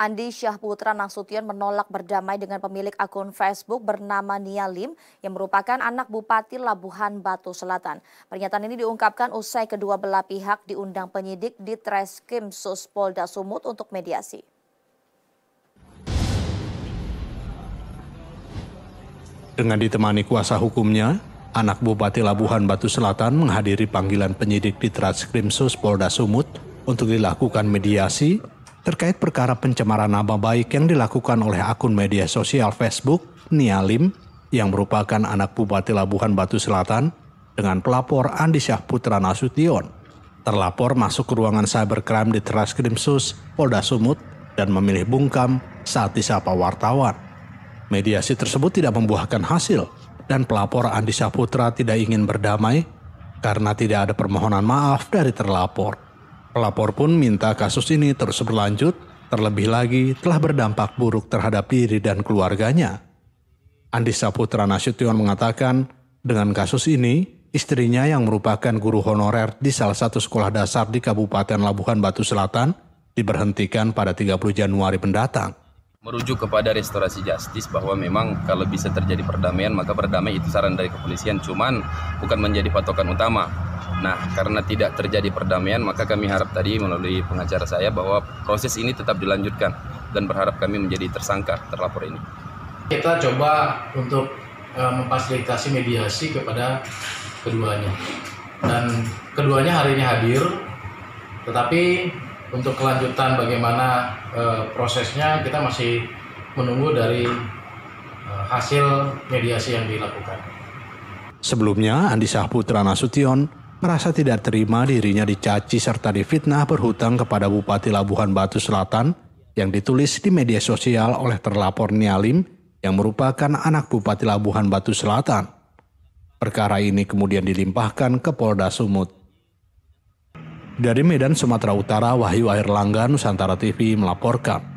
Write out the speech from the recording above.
Andi Syahputra Nasution menolak berdamai dengan pemilik akun Facebook bernama Nia Lim yang merupakan anak Bupati Labuhan Batu Selatan. Pernyataan ini diungkapkan usai kedua belah pihak diundang penyidik di Treskrim Sus Polda Sumut untuk mediasi. Dengan ditemani kuasa hukumnya, anak Bupati Labuhan Batu Selatan menghadiri panggilan penyidik di Treskrim Sus Polda Sumut untuk dilakukan mediasi terkait perkara pencemaran nama baik yang dilakukan oleh akun media sosial Facebook Nialim yang merupakan anak Bupati Labuhan Batu Selatan dengan pelapor Andi Syah Putra Nasution. Terlapor masuk ke ruangan cybercrime di teras Traskrimsus Polda Sumut dan memilih bungkam saat disapa wartawan. Mediasi tersebut tidak membuahkan hasil dan pelapor Andi Syah Putra tidak ingin berdamai karena tidak ada permohonan maaf dari terlapor. Pelapor pun minta kasus ini terus berlanjut, terlebih lagi telah berdampak buruk terhadap diri dan keluarganya. Andi Saputra Nasution mengatakan, dengan kasus ini, istrinya yang merupakan guru honorer di salah satu sekolah dasar di Kabupaten Labuhan Batu Selatan diberhentikan pada 30 Januari mendatang merujuk kepada restorasi justice bahwa memang kalau bisa terjadi perdamaian maka perdamaian itu saran dari kepolisian cuman bukan menjadi patokan utama. Nah, karena tidak terjadi perdamaian maka kami harap tadi melalui pengacara saya bahwa proses ini tetap dilanjutkan dan berharap kami menjadi tersangka terlapor ini. Kita coba untuk eh, memfasilitasi mediasi kepada keduanya. Dan keduanya hari ini hadir tetapi untuk kelanjutan bagaimana uh, prosesnya kita masih menunggu dari uh, hasil mediasi yang dilakukan. Sebelumnya Andi Sahputra Nasution merasa tidak terima dirinya dicaci serta difitnah berhutang kepada Bupati Labuhan Batu Selatan yang ditulis di media sosial oleh terlapor Nialim yang merupakan anak Bupati Labuhan Batu Selatan. Perkara ini kemudian dilimpahkan ke Polda Sumut. Dari Medan, Sumatera Utara, Wahyu Air Langga, Nusantara TV melaporkan.